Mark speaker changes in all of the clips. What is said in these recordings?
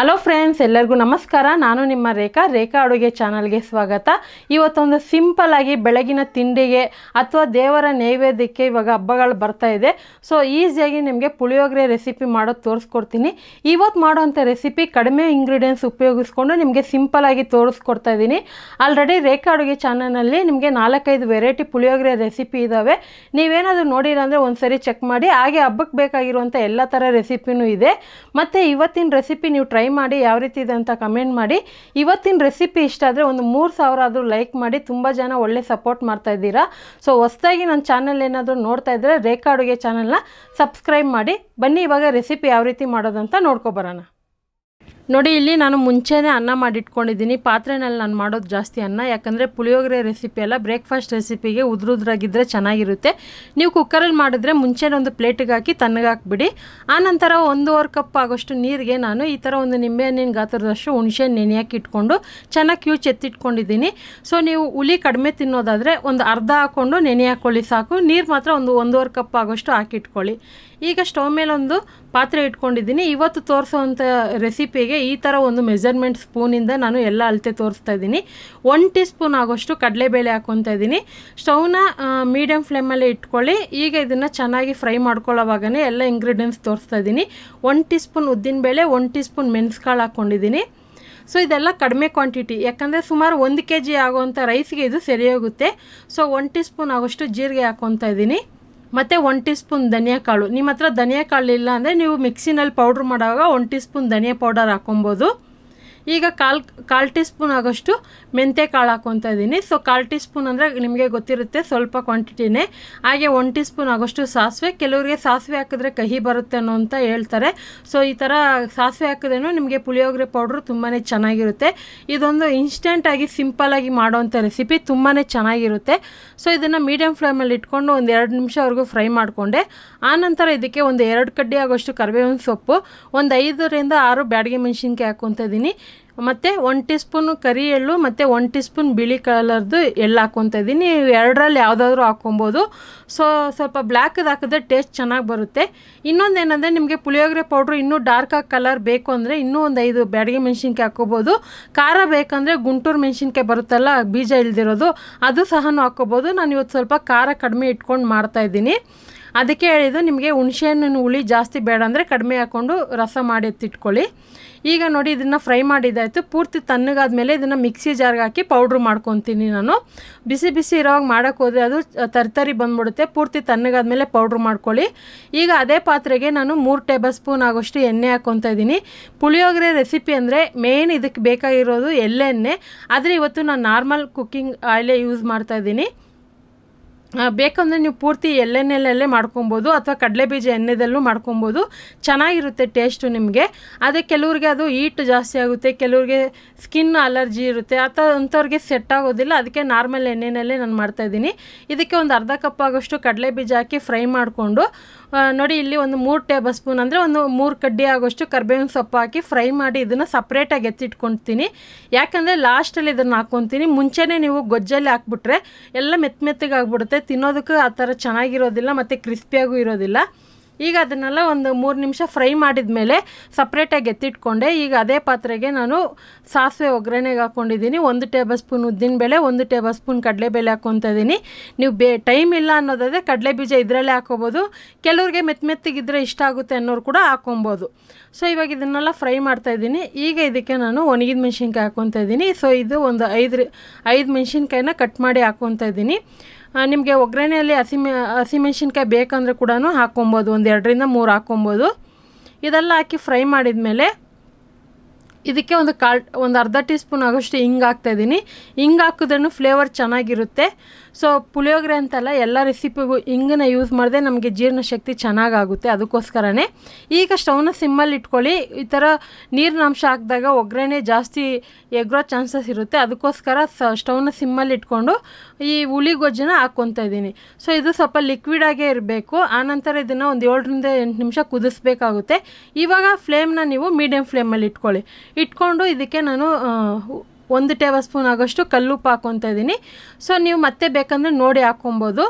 Speaker 1: hello friends ಎಲ್ಲರಿಗೂ ನಮಸ್ಕಾರ ನಾನು ನಿಮ್ಮ ರೇಖಾ ರೇಖಾ ಅಡುಗೆ ಚಾನಲ್ಗೆ ಸ್ವಾಗತ ಇವತ್ತೊಂದು ಸಿಂಪಲ್ಲಾಗಿ ಬೆಳಗಿನ ತಿಂಡಿಗೆ ಅಥವಾ ದೇವರ ನೈವೇದ್ಯಕ್ಕೆ ಇವಾಗ ಹಬ್ಬಗಳು ಬರ್ತಾ ಇದೆ ಸೊ ಈಸಿಯಾಗಿ ನಿಮಗೆ ಪುಳಿಯೋಗರೆ ರೆಸಿಪಿ ಮಾಡೋದು ತೋರಿಸ್ಕೊಡ್ತೀನಿ ಇವತ್ತು ಮಾಡೋವಂಥ ರೆಸಿಪಿ ಕಡಿಮೆ ಇಂಗ್ರೀಡಿಯೆಂಟ್ಸ್ ಉಪಯೋಗಿಸ್ಕೊಂಡು ನಿಮಗೆ ಸಿಂಪಲ್ಲಾಗಿ ತೋರಿಸ್ಕೊಡ್ತಾ ಇದ್ದೀನಿ ಆಲ್ರೆಡಿ ರೇಖಾ ಅಡುಗೆ ಚಾನಲ್ನಲ್ಲಿ ನಿಮಗೆ ನಾಲ್ಕೈದು ವೆರೈಟಿ ಪುಳಿಯೋಗರೆ ರೆಸಿಪಿ ಇದ್ದಾವೆ ನೀವೇನಾದರೂ ನೋಡಿರಂದರೆ ಅಂದರೆ ಒಂದು ಸರಿ ಚೆಕ್ ಮಾಡಿ ಹಾಗೆ ಹಬ್ಬಕ್ಕೆ ಬೇಕಾಗಿರುವಂಥ ಎಲ್ಲ ಥರ ರೆಸಿಪಿನೂ ಇದೆ ಮತ್ತು ಇವತ್ತಿನ ರೆಸಿಪಿ ನೀವು ಟ್ರೈ ಮಾಡಿ ಯಾವ ರೀತಿ ಇದೆ ಅಂತ ಕಮೆಂಟ್ ಮಾಡಿ ಇವತ್ತಿನ ರೆಸಿಪಿ ಇಷ್ಟ ಆದರೆ ಒಂದು ಮೂರು ಸಾವಿರ ಆದರೂ ಲೈಕ್ ಮಾಡಿ ತುಂಬ ಜನ ಒಳ್ಳೆ ಸಪೋರ್ಟ್ ಮಾಡ್ತಾ ಇದ್ದೀರಾ ಸೊ ಹೊಸದಾಗಿ ನನ್ನ ಚಾನಲ್ ಏನಾದರೂ ನೋಡ್ತಾ ಇದ್ದರೆ ರೇಖಾ ಅಡುಗೆ ಚಾನಲ್ನ ಸಬ್ಸ್ಕ್ರೈಬ್ ಮಾಡಿ ಬನ್ನಿ ಇವಾಗ ರೆಸಿಪಿ ಯಾವ ರೀತಿ ಮಾಡೋದಂತ ನೋಡ್ಕೊಬರೋಣ ನೋಡಿ ಇಲ್ಲಿ ನಾನು ಮುಂಚೆನೇ ಅನ್ನ ಮಾಡಿಟ್ಕೊಂಡಿದ್ದೀನಿ ಪಾತ್ರೆನಲ್ಲಿ ನಾನು ಮಾಡೋದು ಜಾಸ್ತಿ ಅನ್ನ ಯಾಕಂದರೆ ಪುಳಿಯೋಗರೆ ರೆಸಿಪಿ ಎಲ್ಲ ಬ್ರೇಕ್ಫಾಸ್ಟ್ ರೆಸಿಪಿಗೆ ಉದ್ರುದ್ರಾಗಿದ್ದರೆ ಚೆನ್ನಾಗಿರುತ್ತೆ ನೀವು ಕುಕ್ಕರಲ್ಲಿ ಮಾಡಿದ್ರೆ ಮುಂಚೆನೇ ಒಂದು ಪ್ಲೇಟಿಗೆ ಹಾಕಿ ತಣ್ಣಗಾಕ್ಬಿಡಿ ಆನಂತರ ಒಂದೂವರೆ ಕಪ್ ಆಗೋಷ್ಟು ನೀರಿಗೆ ನಾನು ಈ ಥರ ಒಂದು ನಿಂಬೆಹಣ್ಣಿನ ಗಾತ್ರದಷ್ಟು ಹುಣಸೆ ನೆನೆಯಾಕಿ ಇಟ್ಕೊಂಡು ಚೆನ್ನಾಗಿ ಕ್ಯೂ ಎತ್ತಿಟ್ಕೊಂಡಿದ್ದೀನಿ ಸೊ ನೀವು ಹುಲಿ ಕಡಿಮೆ ತಿನ್ನೋದಾದರೆ ಒಂದು ಅರ್ಧ ಹಾಕ್ಕೊಂಡು ನೆನೆ ಹಾಕ್ಕೊಳ್ಳಿ ಸಾಕು ನೀರು ಮಾತ್ರ ಒಂದು ಒಂದೂವರೆ ಕಪ್ ಆಗೋಷ್ಟು ಹಾಕಿಟ್ಕೊಳ್ಳಿ ಈಗ ಸ್ಟವ್ ಮೇಲೆ ಒಂದು ಪಾತ್ರೆ ಇಟ್ಕೊಂಡಿದ್ದೀನಿ ಇವತ್ತು ತೋರಿಸೋವಂಥ ರೆಸಿಪಿಗೆ ಈ ಥರ ಒಂದು ಮೆಜರ್ಮೆಂಟ್ ಸ್ಪೂನಿಂದ ನಾನು ಎಲ್ಲ ಅಳತೆ ತೋರಿಸ್ತಾ ಇದ್ದೀನಿ ಒನ್ ಟೀ ಸ್ಪೂನ್ ಆಗೋಷ್ಟು ಕಡಲೆಬೇಳೆ ಹಾಕ್ಕೊತಾ ಇದ್ದೀನಿ ಸ್ಟವ್ನ ಮೀಡಿಯಮ್ ಫ್ಲೇಮಲ್ಲಿ ಇಟ್ಕೊಳ್ಳಿ ಈಗ ಇದನ್ನು ಚೆನ್ನಾಗಿ ಫ್ರೈ ಮಾಡ್ಕೊಳ್ಳೋವಾಗನೇ ಎಲ್ಲ ಇಂಗ್ರೀಡಿಯೆಂಟ್ಸ್ ತೋರಿಸ್ತಾ ಇದ್ದೀನಿ ಒನ್ ಟೀ ಸ್ಪೂನ್ ಉದ್ದಿನಬೇಳೆ ಒನ್ ಟೀ ಸ್ಪೂನ್ ಮೆಣಸ್ಕಾಳು ಹಾಕ್ಕೊಂಡಿದ್ದೀನಿ ಸೊ ಇದೆಲ್ಲ ಕಡಿಮೆ ಕ್ವಾಂಟಿಟಿ ಯಾಕಂದರೆ ಸುಮಾರು ಒಂದು ಕೆ ಜಿ ಆಗುವಂಥ ರೈಸ್ಗೆ ಇದು ಸರಿ ಹೋಗುತ್ತೆ ಸೊ ಒನ್ ಟೀ ಸ್ಪೂನ್ ಆಗೋಷ್ಟು ಜೀರಿಗೆ ಹಾಕ್ಕೊತಾ ಇದ್ದೀನಿ ಮತ್ತು ಒನ್ ಟೀ ಸ್ಪೂನ್ ಕಾಳು ನಿಮ್ಮ ಹತ್ರ ಕಾಳು ಇಲ್ಲ ಅಂದರೆ ನೀವು ಮಿಕ್ಸಿನಲ್ಲಿ ಪೌಡ್ರ್ ಮಾಡುವಾಗ ಒನ್ ಟೀ ಸ್ಪೂನ್ ಧನಿಯಾ ಪೌಡರ್ ಹಾಕೊಬೋದು ಈಗ ಕಾಲ್ ಕಾಲು ಟೀ ಸ್ಪೂನ್ ಆಗೋಷ್ಟು ಮೆಂತ್ಯ ಕಾಳು ಹಾಕ್ಕೊತಾ ಇದ್ದೀನಿ ಸೊ ಕಾಲು ಟೀ ಸ್ಪೂನ್ ಅಂದರೆ ನಿಮಗೆ ಗೊತ್ತಿರುತ್ತೆ ಸ್ವಲ್ಪ ಕ್ವಾಂಟಿಟಿನೇ ಹಾಗೆ ಒನ್ ಟೀ ಸ್ಪೂನ್ ಆಗೋಷ್ಟು ಸಾಸಿವೆ ಕೆಲವರಿಗೆ ಸಾಸಿವೆ ಹಾಕಿದ್ರೆ ಕಹಿ ಬರುತ್ತೆ ಅನ್ನೋ ಅಂತ ಹೇಳ್ತಾರೆ ಸೊ ಈ ಥರ ಸಾಸಿವೆ ಹಾಕಿದ್ರೂ ನಿಮಗೆ ಪುಳಿಯೋಗರೆ ಪೌಡ್ರು ತುಂಬಾ ಚೆನ್ನಾಗಿರುತ್ತೆ ಇದೊಂದು ಇನ್ಸ್ಟೆಂಟಾಗಿ ಸಿಂಪಲ್ಲಾಗಿ ಮಾಡೋವಂಥ ರೆಸಿಪಿ ತುಂಬಾ ಚೆನ್ನಾಗಿರುತ್ತೆ ಸೊ ಇದನ್ನು ಮೀಡಿಯಮ್ ಫ್ಲೇಮಲ್ಲಿ ಇಟ್ಕೊಂಡು ಒಂದು ಎರಡು ನಿಮಿಷವರೆಗೂ ಫ್ರೈ ಮಾಡಿಕೊಂಡೆ ಆನಂತರ ಇದಕ್ಕೆ ಒಂದು ಎರಡು ಕಡ್ಡಿ ಆಗೋಷ್ಟು ಕರಿಬೇವಿನ ಸೊಪ್ಪು ಒಂದು ಐದರಿಂದ ಆರು ಬ್ಯಾಡಿಗೆ ಮೆಣಸಿನ್ಕಾಯಿ ಹಾಕೊತ ಇದ್ದೀನಿ ಮತ್ತು ಒಂದು ಟೀ ಸ್ಪೂನು ಕರಿ ಎಳ್ಳು ಮತ್ತು ಒಂದು ಟೀ ಸ್ಪೂನ್ ಬಿಳಿ ಕಲರ್ದು ಎಳ್ಳು ಹಾಕೊತಾ ಇದ್ದೀನಿ ಎರಡರಲ್ಲಿ ಯಾವುದಾದ್ರೂ ಹಾಕ್ಕೊಬೋದು ಸೊ ಸ್ವಲ್ಪ ಬ್ಲ್ಯಾಕ್ದು ಹಾಕಿದ್ರೆ ಟೇಸ್ಟ್ ಚೆನ್ನಾಗಿ ಬರುತ್ತೆ ಇನ್ನೊಂದು ಏನಂದರೆ ನಿಮಗೆ ಪುಳಿಯೋಗರೆ ಪೌಡ್ರ್ ಇನ್ನೂ ಡಾರ್ಕ್ ಆಗಿ ಕಲರ್ ಬೇಕು ಅಂದರೆ ಇನ್ನೂ ಒಂದು ಐದು ಬ್ಯಾಡಗಿ ಮೆಣಸಿನ್ಕಾಯಿ ಹಾಕ್ಕೋಬೋದು ಖಾರ ಬೇಕಂದರೆ ಗುಂಟೂರು ಮೆಣಸಿನ್ಕಾಯಿ ಬರುತ್ತಲ್ಲ ಬೀಜ ಇಳ್ದಿರೋದು ಅದು ಸಹ ಹಾಕ್ಕೋಬೋದು ನಾನು ಇವತ್ತು ಸ್ವಲ್ಪ ಖಾರ ಕಡಿಮೆ ಇಟ್ಕೊಂಡು ಮಾಡ್ತಾಯಿದ್ದೀನಿ ಅದಕ್ಕೆ ಹೇಳಿದ್ದು ನಿಮಗೆ ಹುಣಸೆಹಣ್ಣಿನ ಹುಳಿ ಜಾಸ್ತಿ ಬೇಡ ಅಂದರೆ ಕಡಿಮೆ ಹಾಕ್ಕೊಂಡು ರಸ ಮಾಡಿ ಎತ್ತಿಟ್ಕೊಳ್ಳಿ ಈಗ ನೋಡಿ ಇದನ್ನು ಫ್ರೈ ಮಾಡಿದ್ದಾಯಿತು ಪೂರ್ತಿ ತಣ್ಣಗಾದ ಮೇಲೆ ಇದನ್ನು ಮಿಕ್ಸಿ ಜಾರ್ಗೆ ಹಾಕಿ ಪೌಡ್ರ್ ಮಾಡ್ಕೊತೀನಿ ನಾನು ಬಿಸಿ ಬಿಸಿ ಇರೋವಾಗ ಮಾಡೋಕ್ಕೆ ಹೋದರೆ ಅದು ತರತರಿ ಬಂದ್ಬಿಡುತ್ತೆ ಪೂರ್ತಿ ತಣ್ಣಗಾದ ಮೇಲೆ ಪೌಡ್ರ್ ಮಾಡ್ಕೊಳ್ಳಿ ಈಗ ಅದೇ ಪಾತ್ರೆಗೆ ನಾನು ಮೂರು ಟೇಬಲ್ ಸ್ಪೂನ್ ಆಗೋಷ್ಟು ಎಣ್ಣೆ ಹಾಕ್ಕೊತಾ ಇದ್ದೀನಿ ಪುಳಿಯೋಗರೆ ರೆಸಿಪಿ ಅಂದರೆ ಮೇನ್ ಇದಕ್ಕೆ ಬೇಕಾಗಿರೋದು ಎಲ್ಲೆಣ್ಣೆ ಆದರೆ ಇವತ್ತು ನಾನು ನಾರ್ಮಲ್ ಕುಕ್ಕಿಂಗ್ ಆಯಿಲೇ ಯೂಸ್ ಮಾಡ್ತಾಯಿದ್ದೀನಿ ಬೇಕಂದರೆ ನೀವು ಪೂರ್ತಿ ಎಳ್ಳೆಣ್ಣೆಯಲ್ಲೇ ಮಾಡ್ಕೊಬೋದು ಅಥವಾ ಕಡಲೆಬೀಜ ಎಣ್ಣೆದಲ್ಲೂ ಮಾಡ್ಕೊಬೋದು ಚೆನ್ನಾಗಿರುತ್ತೆ ಟೇಸ್ಟು ನಿಮಗೆ ಅದೇ ಕೆಲವ್ರಿಗೆ ಅದು ಈಟ್ ಜಾಸ್ತಿ ಆಗುತ್ತೆ ಕೆಲವ್ರಿಗೆ ಸ್ಕಿನ್ ಅಲರ್ಜಿ ಇರುತ್ತೆ ಅಥವಾ ಅಂಥವ್ರಿಗೆ ಸೆಟ್ ಆಗೋದಿಲ್ಲ ಅದಕ್ಕೆ ನಾರ್ಮಲ್ ಎಣ್ಣೆನಲ್ಲೇ ನಾನು ಮಾಡ್ತಾಯಿದ್ದೀನಿ ಇದಕ್ಕೆ ಒಂದು ಅರ್ಧ ಕಪ್ ಆಗೋಷ್ಟು ಕಡಲೆಬೀಜ ಹಾಕಿ ಫ್ರೈ ಮಾಡಿಕೊಂಡು ನೋಡಿ ಇಲ್ಲಿ ಒಂದು ಮೂರು ಟೇಬಲ್ ಸ್ಪೂನ್ ಅಂದರೆ ಒಂದು ಮೂರು ಕಡ್ಡಿ ಆಗೋಷ್ಟು ಕರ್ಬೇವಿನ ಸೊಪ್ಪು ಹಾಕಿ ಫ್ರೈ ಮಾಡಿ ಇದನ್ನು ಸಪ್ರೇಟಾಗಿ ಎತ್ತಿಟ್ಕೊಳ್ತೀನಿ ಯಾಕಂದರೆ ಲಾಸ್ಟಲ್ಲಿ ಇದನ್ನು ಹಾಕ್ಕೊತೀನಿ ಮುಂಚೆನೇ ನೀವು ಗೊಜ್ಜಲ್ಲಿ ಹಾಕ್ಬಿಟ್ರೆ ಎಲ್ಲ ಮೆತ್ತ ಆಗ್ಬಿಡುತ್ತೆ ತಿನ್ನೋದಕ್ಕೆ ಆ ಥರ ಚೆನ್ನಾಗಿರೋದಿಲ್ಲ ಮತ್ತು ಕ್ರಿಸ್ಪಿಯಾಗೂ ಇರೋದಿಲ್ಲ ಈಗ ಅದನ್ನೆಲ್ಲ ಒಂದು ಮೂರು ನಿಮಿಷ ಫ್ರೈ ಮಾಡಿದ ಮೇಲೆ ಸಪ್ರೇಟಾಗಿ ಎತ್ತಿಟ್ಕೊಂಡೆ ಈಗ ಅದೇ ಪಾತ್ರೆಗೆ ನಾನು ಸಾಸಿವೆ ಒಗ್ಗರಣೆಗೆ ಹಾಕ್ಕೊಂಡಿದ್ದೀನಿ ಒಂದು ಟೇಬಲ್ ಸ್ಪೂನ್ ಉದ್ದಿನಬೇಳೆ ಒಂದು ಟೇಬಲ್ ಸ್ಪೂನ್ ಕಡಲೆಬೇಳೆ ಹಾಕ್ಕೊತಾ ಇದ್ದೀನಿ ನೀವು ಬೇ ಟೈಮ್ ಇಲ್ಲ ಅನ್ನೋದಾದರೆ ಕಡಲೆ ಬೀಜ ಇದರಲ್ಲೇ ಹಾಕ್ಕೋಬೋದು ಕೆಲವ್ರಿಗೆ ಮೆತ್ತ ಮೆತ್ತಗಿದ್ರೆ ಇಷ್ಟ ಆಗುತ್ತೆ ಅನ್ನೋರು ಕೂಡ ಹಾಕ್ಕೊಬೋದು ಸೊ ಇವಾಗ ಇದನ್ನೆಲ್ಲ ಫ್ರೈ ಮಾಡ್ತಾ ಇದ್ದೀನಿ ಈಗ ಇದಕ್ಕೆ ನಾನು ಒಣಗಿದ ಮೆಣಸಿನ್ಕಾಯಿ ಹಾಕ್ಕೊತಾ ಇದ್ದೀನಿ ಸೊ ಇದು ಒಂದು ಐದು ಐದು ಮೆಣಸಿನ್ಕಾಯಿನ ಕಟ್ ಮಾಡಿ ಹಾಕ್ಕೊತಾ ಇದ್ದೀನಿ ನಿಮಗೆ ಒಗ್ಗರಣೆಯಲ್ಲಿ ಹಸಿ ಮೆ ಮೆಣಸಿನ್ಕಾಯಿ ಬೇಕಂದ್ರೆ ಕೂಡ ಹಾಕ್ಕೊಬೋದು ಒಂದು ಎರಡರಿಂದ ಮೂರು ಹಾಕ್ಕೊಬೋದು ಇದೆಲ್ಲ ಹಾಕಿ ಫ್ರೈ ಮಾಡಿದ ಮೇಲೆ ಇದಕ್ಕೆ ಒಂದು ಕಾಲ್ ಒಂದು ಅರ್ಧ ಟೀ ಸ್ಪೂನ್ ಆಗೋಷ್ಟು ಹಿಂಗೆ ಹಾಕ್ತಾಯಿದ್ದೀನಿ ಹಿಂಗೆ ಹಾಕಿದ್ರೂ ಫ್ಲೇವರ್ ಚೆನ್ನಾಗಿರುತ್ತೆ ಸೊ ಪುಳಿಯೋಗರೆ ಅಂತಲ್ಲ ಎಲ್ಲ ರೆಸಿಪಿಗೂ ಹಿಂಗನ್ನ ಯೂಸ್ ಮಾಡಿದೆ ನಮಗೆ ಜೀರ್ಣಶಕ್ತಿ ಚೆನ್ನಾಗಾಗುತ್ತೆ ಅದಕ್ಕೋಸ್ಕರನೇ ಈಗ ಸ್ಟವ್ನ ಸಿಮ್ಮಲ್ಲಿ ಇಟ್ಕೊಳ್ಳಿ ಈ ಥರ ನೀರಿನ ಅಂಶ ಹಾಕಿದಾಗ ಒಗ್ಗರಣೆ ಜಾಸ್ತಿ ಎಗ್ರೋ ಚಾನ್ಸಸ್ ಇರುತ್ತೆ ಅದಕ್ಕೋಸ್ಕರ ಸ ಸ್ಟವ್ನ ಸಿಮ್ಮಲ್ಲಿ ಇಟ್ಕೊಂಡು ಈ ಹುಳಿ ಗೊಜ್ಜನ್ನ ಹಾಕ್ಕೊತಾ ಇದ್ದೀನಿ ಸೊ ಇದು ಸ್ವಲ್ಪ ಲಿಕ್ವಿಡಾಗೇ ಇರಬೇಕು ಆನಂತರ ಇದನ್ನು ಒಂದು ಏಳರಿಂದ ಎಂಟು ನಿಮಿಷ ಕುದಿಸ್ಬೇಕಾಗುತ್ತೆ ಇವಾಗ ಫ್ಲೇಮ್ನ ನೀವು ಮೀಡಿಯಮ್ ಫ್ಲೇಮಲ್ಲಿ ಇಟ್ಕೊಳ್ಳಿ ಇಟ್ಕೊಂಡು ಇದಕ್ಕೆ ನಾನು ಒಂದು ಟೇಬಲ್ ಸ್ಪೂನ್ ಆಗೋಷ್ಟು ಕಲ್ಲುಪ್ಪು ಹಾಕ್ಕೊತಾ ಇದ್ದೀನಿ ಸೊ ನೀವು ಮತ್ತೆ ಬೇಕಂದರೆ ನೋಡಿ ಹಾಕ್ಕೊಬೋದು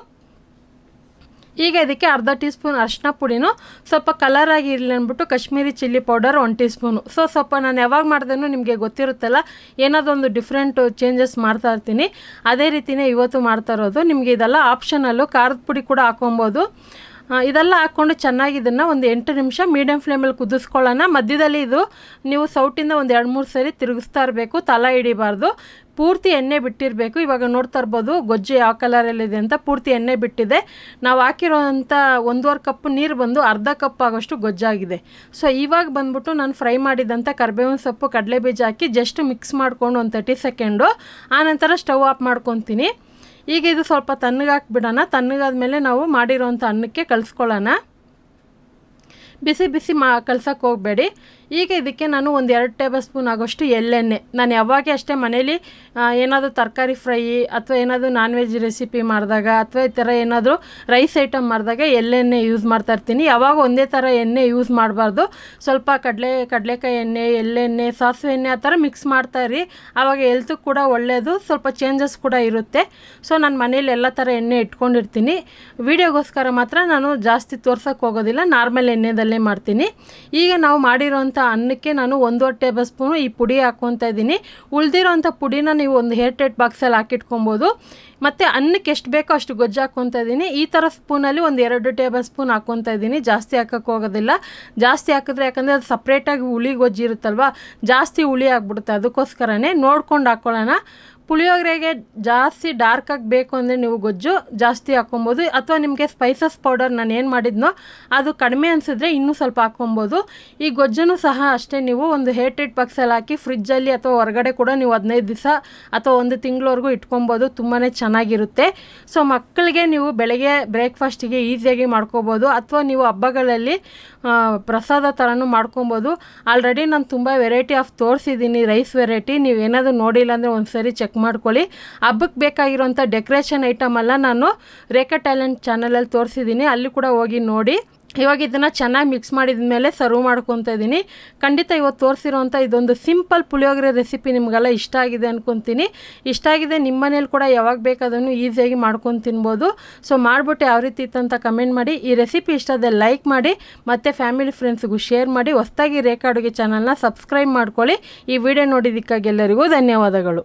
Speaker 1: ಈಗ ಇದಕ್ಕೆ ಅರ್ಧ ಟೀ ಸ್ಪೂನ್ ಅರಿಶಿನ ಪುಡಿನೂ ಸ್ವಲ್ಪ ಕಲರ್ ಆಗಿ ಇರಲಿ ಅಂದ್ಬಿಟ್ಟು Kashmiri chilli powder one teaspoon so ಸ್ವಲ್ಪ ನಾನು ಯಾವಾಗ ಮಾಡಿದ್ರೂ ನಿಮಗೆ ಗೊತ್ತಿರುತ್ತಲ್ಲ ಒಂದು ಡಿಫ್ರೆಂಟು ಚೇಂಜಸ್ ಮಾಡ್ತಾ ಇರ್ತೀನಿ ಅದೇ ರೀತಿಯೇ ಇವತ್ತು ಮಾಡ್ತಾ ಇರೋದು ನಿಮಗೆ ಇದೆಲ್ಲ ಆಪ್ಷನಲ್ಲು ಖಾರದ ಪುಡಿ ಕೂಡ ಹಾಕೊಬೋದು ಇದೆಲ್ಲ ಹಾಕ್ಕೊಂಡು ಚೆನ್ನಾಗಿ ಇದನ್ನು ಒಂದು ಎಂಟು ನಿಮಿಷ ಮೀಡಿಯಮ್ ಫ್ಲೇಮಲ್ಲಿ ಕುದಿಸ್ಕೊಳ್ಳೋಣ ಮಧ್ಯದಲ್ಲಿ ಇದು ನೀವು ಸೌಟಿಂದ ಒಂದು ಎರಡು ಮೂರು ಸರಿ ತಿರುಗಿಸ್ತಾ ಇರಬೇಕು ತಲೆ ಹಿಡಿಬಾರ್ದು ಪೂರ್ತಿ ಎಣ್ಣೆ ಬಿಟ್ಟಿರಬೇಕು ಇವಾಗ ನೋಡ್ತಾ ಇರ್ಬೋದು ಗೊಜ್ಜು ಯಾವ ಕಲರಲ್ಲಿದೆ ಅಂತ ಪೂರ್ತಿ ಎಣ್ಣೆ ಬಿಟ್ಟಿದೆ ನಾವು ಹಾಕಿರೋವಂಥ ಒಂದೂವರೆ ಕಪ್ ನೀರು ಬಂದು ಅರ್ಧ ಕಪ್ ಆಗೋಷ್ಟು ಗೊಜ್ಜಾಗಿದೆ ಸೊ ಇವಾಗ ಬಂದ್ಬಿಟ್ಟು ನಾನು ಫ್ರೈ ಮಾಡಿದಂಥ ಕರ್ಬೇವಿನ ಸೊಪ್ಪು ಕಡಲೆ ಬೀಜ ಹಾಕಿ ಜಸ್ಟ್ ಮಿಕ್ಸ್ ಮಾಡಿಕೊಂಡು ಒಂದು ತರ್ಟಿ ಸೆಕೆಂಡು ಆನಂತರ ಸ್ಟವ್ ಆಫ್ ಮಾಡ್ಕೊತೀನಿ ಈಗ ಇದು ಸ್ವಲ್ಪ ತಣ್ಣಗಾಕ್ಬಿಡೋಣ ಮೇಲೆ ನಾವು ಮಾಡಿರೋಂಥ ಅನ್ನಕ್ಕೆ ಕಲಿಸ್ಕೊಳ್ಳೋಣ ಬಿಸಿ ಬಿಸಿ ಮಾ ಕಲ್ಸೋಕ್ಕೆ ಹೋಗಬೇಡಿ ಈಗ ಇದಕ್ಕೆ ನಾನು ಒಂದು ಎರಡು ಟೇಬಲ್ ಸ್ಪೂನ್ ಆಗೋಷ್ಟು ಎಲ್ಲೆಣ್ಣೆ ನಾನು ಯಾವಾಗ ಅಷ್ಟೇ ಮನೇಲಿ ಏನಾದರೂ ತರಕಾರಿ ಫ್ರೈ ಅಥವಾ ಏನಾದರೂ ನಾನ್ ವೆಜ್ ರೆಸಿಪಿ ಮಾಡಿದಾಗ ಅಥವಾ ಈ ಥರ ಏನಾದರೂ ರೈಸ್ ಐಟಮ್ ಮಾಡಿದಾಗ ಎಲ್ಲೆಣ್ಣೆ ಯೂಸ್ ಮಾಡ್ತಾ ಇರ್ತೀನಿ ಯಾವಾಗ ಒಂದೇ ಥರ ಎಣ್ಣೆ ಯೂಸ್ ಮಾಡಬಾರ್ದು ಸ್ವಲ್ಪ ಕಡಲೆ ಕಡಲೆಕಾಯಿ ಎಣ್ಣೆ ಎಳ್ಳೆಣ್ಣೆ ಸಾಸಿವೆ ಎಣ್ಣೆ ಆ ಥರ ಮಿಕ್ಸ್ ಮಾಡ್ತಾಯಿರಿ ಆವಾಗ ಎಲ್ತು ಕೂಡ ಒಳ್ಳೆಯದು ಸ್ವಲ್ಪ ಚೇಂಜಸ್ ಕೂಡ ಇರುತ್ತೆ ಸೊ ನಾನು ಮನೇಲಿ ಎಲ್ಲ ಥರ ಎಣ್ಣೆ ಇಟ್ಕೊಂಡಿರ್ತೀನಿ ವೀಡಿಯೋಗೋಸ್ಕರ ಮಾತ್ರ ನಾನು ಜಾಸ್ತಿ ತೋರ್ಸೋಕೆ ಹೋಗೋದಿಲ್ಲ ನಾರ್ಮಲ್ ಎಣ್ಣೆದಲ್ಲಿ ಮಾಡ್ತೀನಿ ಈಗ ನಾವು ಮಾಡಿರೋಂಥ ಅನ್ನಕ್ಕೆ ನಾನು ಒಂದೂವರೆ ಟೇಬಲ್ ಸ್ಪೂನು ಈ ಪುಡಿ ಹಾಕ್ಕೊತಾ ಇದ್ದೀನಿ ಉಳ್ದಿರೋಂಥ ಪುಡಿನ ನೀವು ಒಂದು ಹೇರ್ ಟೈಟ್ ಬಾಕ್ಸಲ್ಲಿ ಹಾಕಿಟ್ಕೊಬೋದು ಮತ್ತು ಅನ್ನಕ್ಕೆ ಎಷ್ಟು ಬೇಕೋ ಅಷ್ಟು ಗೊಜ್ಜು ಹಾಕ್ಕೊತಾ ಇದ್ದೀನಿ ಈ ಥರ ಸ್ಪೂನಲ್ಲಿ ಒಂದು ಎರಡು ಟೇಬಲ್ ಸ್ಪೂನ್ ಹಾಕ್ಕೊತಾ ಇದ್ದೀನಿ ಜಾಸ್ತಿ ಹಾಕೋಕ್ಕೆ ಹೋಗೋದಿಲ್ಲ ಜಾಸ್ತಿ ಹಾಕಿದ್ರೆ ಯಾಕಂದರೆ ಅದು ಸಪ್ರೇಟಾಗಿ ಹುಳಿ ಗೊಜ್ಜು ಇರುತ್ತಲ್ವ ಜಾಸ್ತಿ ಹುಳಿ ಆಗಿಬಿಡುತ್ತೆ ಅದಕ್ಕೋಸ್ಕರನೇ ನೋಡ್ಕೊಂಡು ಹಾಕೊಳ್ಳೋಣ ಪುಳಿಯೋಗರೆಗೆ ಜಾಸ್ತಿ ಡಾರ್ಕಾಗಿ ಬೇಕು ಅಂದರೆ ನೀವು ಗೊಜ್ಜು ಜಾಸ್ತಿ ಹಾಕ್ಕೊಬೋದು ಅಥವಾ ನಿಮಗೆ ಸ್ಪೈಸಸ್ ಪೌಡರ್ ನಾನು ಏನು ಮಾಡಿದ್ನೋ ಅದು ಕಡಿಮೆ ಅನಿಸಿದ್ರೆ ಇನ್ನೂ ಸ್ವಲ್ಪ ಹಾಕ್ಕೊಬೋದು ಈ ಗೊಜ್ಜನ್ನು ಸಹ ಅಷ್ಟೇ ನೀವು ಒಂದು ಹೇಟೆಡ್ ಪಕ್ಸಲ್ಲಿ ಹಾಕಿ ಫ್ರಿಜ್ಜಲ್ಲಿ ಅಥವಾ ಹೊರಗಡೆ ಕೂಡ ನೀವು ಹದಿನೈದು ದಿವಸ ಅಥವಾ ಒಂದು ತಿಂಗಳವರೆಗೂ ಇಟ್ಕೊಬೋದು ತುಂಬಾ ಚೆನ್ನಾಗಿರುತ್ತೆ ಸೊ ಮಕ್ಕಳಿಗೆ ನೀವು ಬೆಳಗ್ಗೆ ಬ್ರೇಕ್ಫಾಸ್ಟಿಗೆ ಈಸಿಯಾಗಿ ಮಾಡ್ಕೋಬೋದು ಅಥವಾ ನೀವು ಹಬ್ಬಗಳಲ್ಲಿ ಪ್ರಸಾದ ಥರನೂ ಮಾಡ್ಕೊಬೋದು ಆಲ್ರೆಡಿ ನಾನು ತುಂಬ ವೆರೈಟಿ ಆಫ್ ತೋರಿಸಿದ್ದೀನಿ ರೈಸ್ ವೆರೈಟಿ ನೀವು ಏನಾದರೂ ನೋಡಿಲ್ಲ ಅಂದರೆ ಒಂದು ಸರಿ ಚೆಕ್ ಮಾಡ್ಕೊಳ್ಳಿ ಹಬ್ಬಕ್ಕೆ ಬೇಕಾಗಿರೋಂಥ ಡೆಕೋರೇಷನ್ ಎಲ್ಲ ನಾನು ರೇಖಾ ಟ್ಯಾಲೆಂಟ್ ಚಾನಲಲ್ಲಿ ತೋರಿಸಿದ್ದೀನಿ ಅಲ್ಲಿ ಕೂಡ ಹೋಗಿ ನೋಡಿ ಇವಾಗ ಇದನ್ನು ಚೆನ್ನಾಗಿ ಮಿಕ್ಸ್ ಮಾಡಿದ ಮೇಲೆ ಸರ್ವ್ ಮಾಡ್ಕೊತಾ ಇದ್ದೀನಿ ಖಂಡಿತ ಇವತ್ತು ತೋರಿಸಿರೋಂಥ ಇದೊಂದು ಸಿಂಪಲ್ ಪುಳಿಯೋಗರೆ ರೆಸಿಪಿ ನಿಮಗೆಲ್ಲ ಇಷ್ಟ ಆಗಿದೆ ಅನ್ಕೊತೀನಿ ಇಷ್ಟ ಆಗಿದೆ ನಿಮ್ಮ ಮನೇಲಿ ಕೂಡ ಯಾವಾಗ ಬೇಕಾದ್ರೂ ಈಸಿಯಾಗಿ ಮಾಡ್ಕೊಂಡು ತಿನ್ಬೋದು ಸೊ ಮಾಡಿಬಿಟ್ಟು ಯಾವ ರೀತಿ ಇತ್ತು ಅಂತ ಕಮೆಂಟ್ ಮಾಡಿ ಈ ರೆಸಿಪಿ ಆದರೆ ಲೈಕ್ ಮಾಡಿ ಮತ್ತು ಫ್ಯಾಮಿಲಿ ಫ್ರೆಂಡ್ಸ್ಗೂ ಶೇರ್ ಮಾಡಿ ಹೊಸ್ದಾಗಿ ರೇಖಾ ಅಡುಗೆ ಚಾನಲ್ನ ಸಬ್ಸ್ಕ್ರೈಬ್ ಮಾಡ್ಕೊಳ್ಳಿ ಈ ವಿಡಿಯೋ ನೋಡಿದ್ದಕ್ಕಾಗಿ ಎಲ್ಲರಿಗೂ ಧನ್ಯವಾದಗಳು